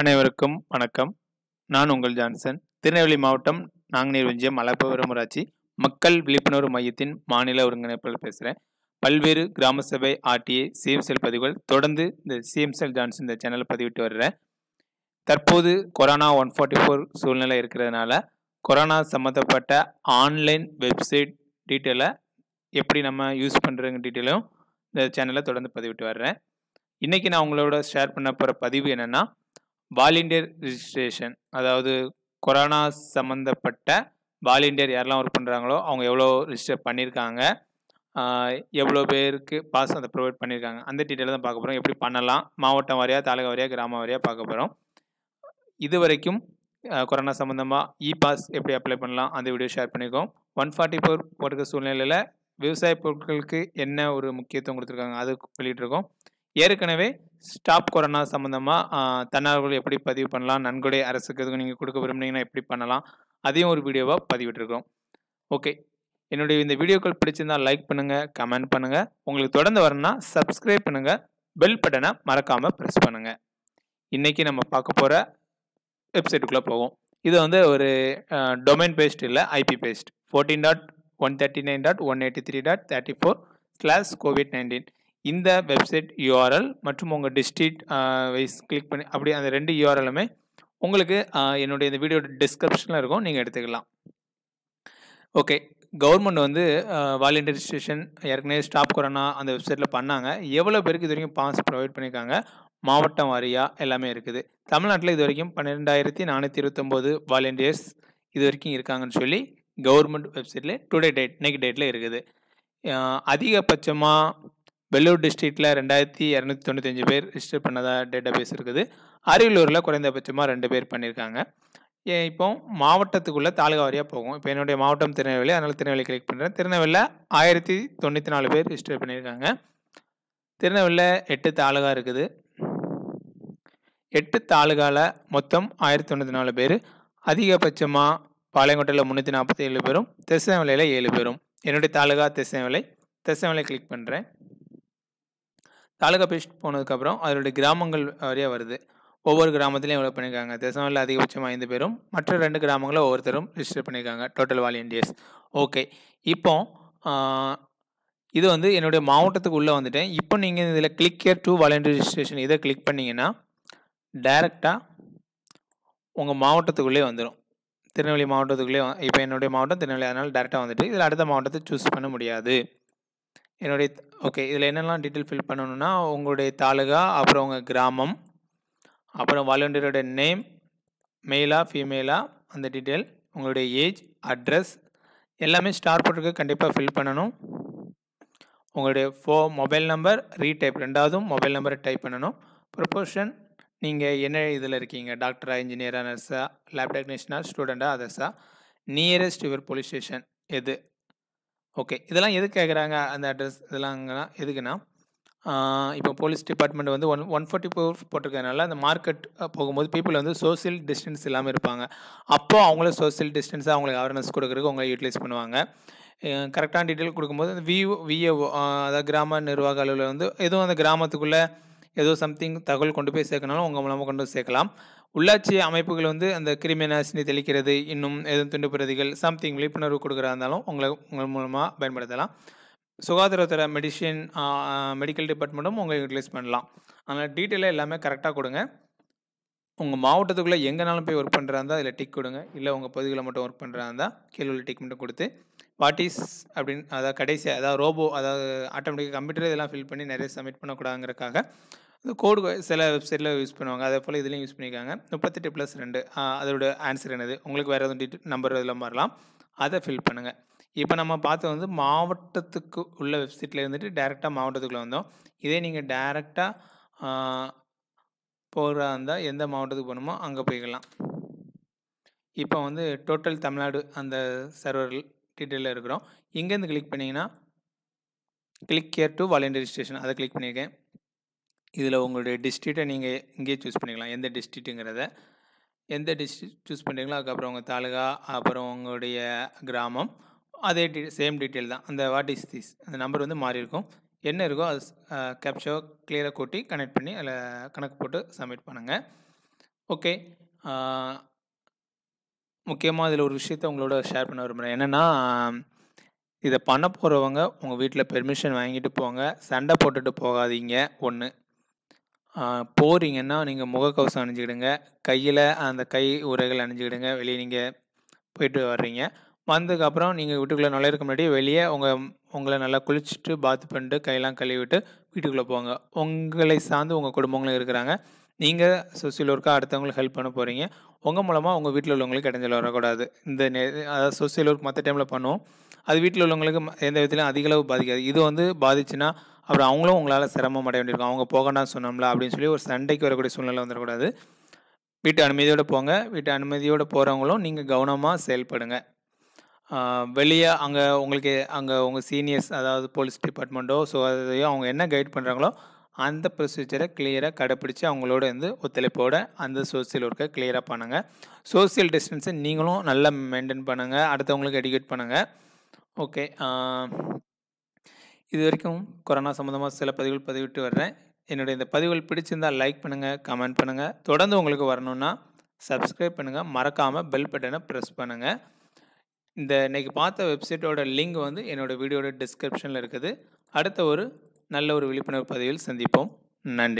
அனைவருக்கும் வணக்கம் நான் உங்கள் ஜான்சன் திருநெல்வேலி மாவட்டம் நாங்குநீர் ஒன்றியம் மலப்பபுரம் ஊராட்சி மக்கள் விழிப்புணர்வு மையத்தின் மாநில ஒருங்கிணைப்பாளர் பேசுகிறேன் பல்வேறு கிராம சபை ஆர்டிஏ சிஎம்செல் பதிவுகள் தொடர்ந்து இந்த சிஎம்செல் ஜான்சன் இந்த சேனலில் பதிவிட்டு வர்றேன் தற்போது கொரோனா ஒன் ஃபார்ட்டி ஃபோர் சூழ்நிலை இருக்கிறதுனால கொரோனா சம்மந்தப்பட்ட ஆன்லைன் வெப்சைட் டீட்டெயிலை எப்படி நம்ம யூஸ் பண்ணுறங்க டீட்டெயிலும் இந்த சேனலில் தொடர்ந்து பதிவிட்டு வர்றேன் இன்றைக்கி நான் உங்களோட ஷேர் பண்ண போகிற பதிவு என்னென்னா வாலண்டியர் ரிஜிஸ்ட்ரேஷன் அதாவது கொரோனா சம்மந்தப்பட்ட வாலண்டியர் யாரெல்லாம் ஒர்க் பண்ணுறாங்களோ அவங்க எவ்வளோ ரிஜிஸ்டர் பண்ணியிருக்காங்க எவ்வளோ பேருக்கு பாஸ் அதை ப்ரொவைட் பண்ணியிருக்காங்க அந்த டீட்டெயில் தான் பார்க்க போகிறோம் எப்படி பண்ணலாம் மாவட்டம் வாரியாக தாலுகா வாரியாக கிராம வாரியாக பார்க்க போகிறோம் இது வரைக்கும் கொரோனா சம்மந்தமாக இ பாஸ் எப்படி அப்ளை பண்ணலாம் அந்த வீடியோ ஷேர் பண்ணியிருக்கோம் ஒன் ஃபார்ட்டி ஃபோர் போட்டிருக்க சூழ்நிலையில் விவசாய பொருட்களுக்கு என்ன ஒரு முக்கியத்துவம் கொடுத்துருக்காங்க அது வெளியிட்ருக்கோம் ஏற்கனவே ஸ்டாப் கொரோனா சம்மந்தமாக தன்னார்வர்கள் எப்படி பதிவு பண்ணலாம் நன்கொடை அரசுக்கு எதுவும் நீங்கள் கொடுக்க விரும்புனீங்கன்னா எப்படி பண்ணலாம் அதையும் ஒரு வீடியோவாக பதிவிட்டுருக்கோம் ஓகே என்னுடைய இந்த வீடியோக்கள் பிடிச்சிருந்தால் லைக் பண்ணுங்கள் கமெண்ட் பண்ணுங்கள் உங்களுக்கு தொடர்ந்து வரணும்னா சப்ஸ்கிரைப் பண்ணுங்கள் பெல் பட்டனை மறக்காமல் ப்ரெஸ் பண்ணுங்கள் இன்றைக்கி நம்ம பார்க்க போகிற வெப்சைட்டுக்குள்ளே போவோம் இது வந்து ஒரு டொமைன் பேஸ்ட் இல்லை IP based fourteen dot one thirty nine dot one eighty three dot thirty four slash covid nineteen இந்த வெப்சைட் யூஆர்எல் மற்றும் உங்கள் டிஸ்ட்ரிக்ட் வைஸ் கிளிக் பண்ணி அப்படி அந்த ரெண்டு யூஆர்எலுமே உங்களுக்கு என்னுடைய இந்த வீடியோட டிஸ்கிரிப்ஷனில் இருக்கும் நீங்கள் எடுத்துக்கலாம் ஓகே கவர்மெண்ட் வந்து வாலண்டியர் ரிஜிஸ்ட்ரேஷன் ஏற்கனவே ஸ்டாப் கொரோனா அந்த வெப்சைட்டில் பண்ணாங்க எவ்வளோ பேருக்கு இது வரைக்கும் பாஸ் ப்ரொவைட் பண்ணியிருக்காங்க மாவட்டம் வாரியாக எல்லாமே இருக்குது தமிழ்நாட்டில் இது வரைக்கும் பன்னிரெண்டாயிரத்தி நானூற்றி இருபத்தொம்போது வாலண்டியர்ஸ் இது வரைக்கும் இருக்காங்கன்னு சொல்லி கவர்மெண்ட் வெப்சைட்டில் டுடே டேட் இன்னைக்கு டேட்டில் இருக்குது அதிகபட்சமாக வெள்ளூர் டிஸ்ட்ரிக்டில் ரெண்டாயிரத்தி இரநூத்தி தொண்ணூத்தஞ்சு பேர் ரிஜிஸ்டர் பண்ணதாக டேட்டா பேஸ் இருக்குது அரியலூரில் குறைந்தபட்சமாக ரெண்டு பேர் பண்ணியிருக்காங்க இப்போ மாவட்டத்துக்குள்ளே தாலுகா வாரியாக போகும் இப்போ என்னுடைய மாவட்டம் திருநெல்வேலி அதனால் திருநெல்வேலி கிளிக் பண்ணுறேன் திருநெல்வேலியில் ஆயிரத்தி தொண்ணூற்றி நாலு பேர் ரிஜிஸ்டர் பண்ணியிருக்காங்க திருநெல்வேலியில் எட்டு தாலுகா இருக்குது எட்டு தாலுகாவில் மொத்தம் ஆயிரத்தி தொண்ணூற்றி நாலு பேர் அதிகபட்சமாக பாளையங்கோட்டையில் முந்நூற்றி நாற்பத்தி ஏழு பேரும் தெசவலையில் ஏழு பேரும் என்னுடைய தாலுகா தெசவலை தெசவலை கிளிக் பண்ணுறேன் தாலுகா பேஸ்ட் போனதுக்கப்புறம் அதனுடைய கிராமங்கள் வரையாக வருது ஒவ்வொரு கிராமத்துலையும் எவ்வளோ பண்ணியிருக்காங்க தசமல்ல அதிகபட்சம் ஐந்து பேரும் மற்ற ரெண்டு கிராமங்களும் ஒவ்வொருத்தரும் ரிஜிஸ்டர் பண்ணியிருக்காங்க டோட்டல் வாலண்டியர்ஸ் ஓகே இப்போ இது வந்து என்னுடைய மாவட்டத்துக்கு உள்ளே வந்துட்டேன் இப்போ நீங்கள் இதில் click care to volunteer registration இதை கிளிக் பண்ணிங்கன்னா டைரெக்டாக உங்கள் மாவட்டத்துக்குள்ளே வந்துடும் திருநெல்வேலி மாவட்டத்துக்குள்ளே இப்போ என்னுடைய மாவட்டம் திருநெல்வேலி அதனால் டேரெக்டாக வந்துட்டு இதில் அடுத்த மாவட்டத்தை சூஸ் பண்ண முடியாது என்னுடைய ஓகே இதில் என்னெல்லாம் டீட்டெயில் ஃபில் பண்ணணும்னா உங்களுடைய தாலுகா அப்புறம் உங்கள் கிராமம் அப்புறம் வாலண்டியரோட நேம் மெயிலா ஃபீமேலா அந்த டீட்டெயில் உங்களுடைய ஏஜ் அட்ரஸ் எல்லாமே ஸ்டார் போட்டிருக்கு கண்டிப்பாக ஃபில் பண்ணணும் உங்களுடைய ஃபோ மொபைல் நம்பர் ரீடைப் ரெண்டாவதும் மொபைல் நம்பரை டைப் பண்ணணும் ப்ரொபோஷன் நீங்கள் என்ன இதில் இருக்கீங்க டாக்டரா இன்ஜினியராக நர்ஸா லேப் டெக்னீஷியனா ஸ்டூடெண்டாக அதர்ஸா நியரஸ்ட் யுவர் போலீஸ் ஸ்டேஷன் எது ஓகே இதெல்லாம் எது கேட்குறாங்க அந்த அட்ரஸ் இதெல்லாம் எதுக்குன்னா இப்போ போலீஸ் டிபார்ட்மெண்ட் வந்து ஒன் ஒன் ஃபார்ட்டி ஃபோர் போட்டிருக்கறனால அந்த மார்க்கெட் போகும்போது பீப்புள் வந்து சோசியல் டிஸ்டன்ஸ் இல்லாமல் இருப்பாங்க அப்போது அவங்கள சோசியல் டிஸ்டன்ஸாக அவங்களுக்கு அவேர்னஸ் கொடுக்குறதுக்கு அவங்கள யூட்டிலைஸ் பண்ணுவாங்க கரெக்டான டீட்டெயில் கொடுக்கும்போது அந்த விஓ விஏஓ அதாவது கிராம நிர்வாக அலுவலர் வந்து எதுவும் அந்த கிராமத்துக்குள்ளே ஏதோ சம்திங் தகவல் கொண்டு போய் சேர்க்கனாலும் உங்கள் மூலமாக கொண்டு போய் சேர்க்கலாம் உள்ளாட்சி அமைப்புகள் வந்து அந்த கிருமி நாசினி தெளிக்கிறது இன்னும் எதுவும் பிரதிகள் சம்திங் விழிப்புணர்வு கொடுக்குறதா இருந்தாலும் உங்களை உங்கள் மூலமாக பயன்படுத்தலாம் சுகாதாரத்துறை மெடிசின் மெடிக்கல் டிபார்ட்மெண்ட்டும் உங்களை யூட்டிலைஸ் பண்ணலாம் அதனால் டீட்டெயிலாக எல்லாமே கரெக்டாக கொடுங்க உங்கள் மாவட்டத்துக்குள்ளே எங்கேனாலும் போய் ஒர்க் பண்ணுறா இருந்தால் அதில் டிக் கொடுங்க இல்லை உங்கள் பகுதிகளை மட்டும் ஒர்க் பண்ணுறா இருந்தால் கீழே உள்ள டிக் மட்டும் கொடுத்து வாட் இஸ் அப்படின்னு அதாவது கடைசி அதாவது ரோபோ அதாவது ஆட்டோமேட்டிக்காக கம்ப்யூட்டர் இதெல்லாம் ஃபில் பண்ணி நிறைய சப்மிட் பண்ணக்கூடாதுங்கிறக்காக இந்த கோடு சில வெப்சைட்டில் யூஸ் பண்ணுவாங்க அதே போல் இதுலேயும் யூஸ் பண்ணியிருக்காங்க முப்பத்தெட்டு ப்ளஸ் ரெண்டு அதோட ஆன்சர் என்னது உங்களுக்கு வேறு எதுவும் டீட்டெயில் நம்பர் இதில் மாறலாம் அதை ஃபில் பண்ணுங்கள் இப்போ நம்ம பார்த்து வந்து மாவட்டத்துக்கு உள்ள வெப்சைட்டில் இருந்துட்டு டேரெக்டாக மாவட்டத்துக்குள்ளே வந்தோம் இதே நீங்கள் டேரெக்டாக போகிறதா இருந்தால் எந்த மாவட்டத்துக்கு போகணுமோ அங்கே போய்க்கலாம் இப்போ வந்து டோட்டல் தமிழ்நாடு அந்த சர்வர் டீட்டெயிலில் இருக்கிறோம் இங்கேருந்து கிளிக் பண்ணிங்கன்னா click care to volunteer registration அதை கிளிக் பண்ணியிருக்கேன் இதில் உங்களுடைய டிஸ்ட்ரிக்டை நீங்கள் இங்கேயே சூஸ் பண்ணிக்கலாம் எந்த டிஸ்ட்ரிக்ட்டுங்கிறத எந்த டிஸ்ட்ரிக் சூஸ் பண்ணுறீங்களோ அதுக்கப்புறம் உங்கள் தாலுகா அப்புறம் உங்களுடைய கிராமம் அதே டி சேம் டீட்டெயில் தான் அந்த வாட் இஸ் திஸ் அந்த நம்பர் வந்து மாறி இருக்கும் என்ன இருக்கோ அது கேப்ஷோ கிளியராக கூட்டி கனெக்ட் பண்ணி அதில் கணக்கு போட்டு சப்மிட் பண்ணுங்கள் ஓகே முக்கியமாக இதில் ஒரு விஷயத்த உங்களோட ஷேர் பண்ண விரும்புகிறேன் என்னென்னா இதை பண்ண போகிறவங்க உங்கள் வீட்டில் பெர்மிஷன் வாங்கிட்டு போங்க சண்டை போட்டுட்டு போகாதீங்க ஒன்று போகிறீங்கன்னா நீங்கள் முகக்கவசம் அணிஞ்சிக்கிடுங்க கையில் அந்த கை உரைகள் அணிஞ்சிக்கிடுங்க வெளியே நீங்கள் போயிட்டு வர்றீங்க வந்ததுக்கப்புறம் நீங்கள் வீட்டுக்குள்ளே நுழையிறக்கு முன்னாடி வெளியே உங்கள் உங்களை நல்லா குளிச்சுட்டு பாத் பண்ணிட்டு கையெல்லாம் கழுவிட்டு வீட்டுக்குள்ளே போங்க உங்களை சார்ந்து உங்கள் குடும்பங்களும் இருக்கிறாங்க நீங்கள் சோசியல் ஒர்க்காக அடுத்தவங்களுக்கு ஹெல்ப் பண்ண போகிறீங்க உங்கள் மூலமாக உங்கள் வீட்டில் உள்ளவங்களுக்கு இடைஞ்சல் வரக்கூடாது இந்த நே அதாவது சோசியல் ஒர்க் மற்ற டைமில் பண்ணுவோம் அது வீட்டில் உள்ளவங்களுக்கு எந்த விதத்துலையும் அதிகளவு பாதிக்காது இது வந்து பாதிச்சுன்னா அப்புறம் அவங்களும் உங்களால் சிரமம் அடைய வேண்டியிருக்கும் அவங்க போகணும்னு சொன்னோம்ல அப்படின்னு சொல்லி ஒரு சண்டைக்கு வரக்கூடிய சூழ்நிலை வந்துடக்கூடாது வீட்டு அனுமதியோடு போங்க வீட்டு அனுமதியோடு போகிறவங்களும் நீங்கள் கவனமாக செயல்படுங்க வெளியே அங்கே உங்களுக்கு அங்கே உங்கள் சீனியர்ஸ் அதாவது போலீஸ் டிபார்ட்மெண்ட்டோ ஸோ அதையோ அவங்க என்ன கைட் பண்ணுறாங்களோ அந்த ப்ரொசீஜரை கிளியராக கடைப்பிடிச்சி அவங்களோட வந்து ஒத்துழைப்போட அந்த சோசியல் ஒர்க்கை கிளியராக பண்ணுங்கள் சோசியல் டிஸ்டன்ஸை நீங்களும் நல்லா மெயின்டைன் பண்ணுங்கள் அடுத்தவங்களுக்கு எடுக்கேட் பண்ணுங்கள் ஓகே இது வரைக்கும் கொரோனா சம்மந்தமாக சில பதிவுகள் பதிவிட்டு வர்றேன் என்னுடைய இந்த பதிவுகள் பிடிச்சிருந்தால் லைக் பண்ணுங்கள் கமெண்ட் பண்ணுங்கள் தொடர்ந்து உங்களுக்கு வரணும்னா சப்ஸ்கிரைப் பண்ணுங்கள் மறக்காமல் பெல் பட்டனை ப்ரெஸ் பண்ணுங்கள் இந்த இன்றைக்கி பார்த்த வெப்சைட்டோட லிங்க் வந்து என்னோடய வீடியோட டிஸ்கிரிப்ஷனில் இருக்குது அடுத்த ஒரு நல்ல ஒரு விழிப்புணர்வு பதிவில் சந்திப்போம் நன்றி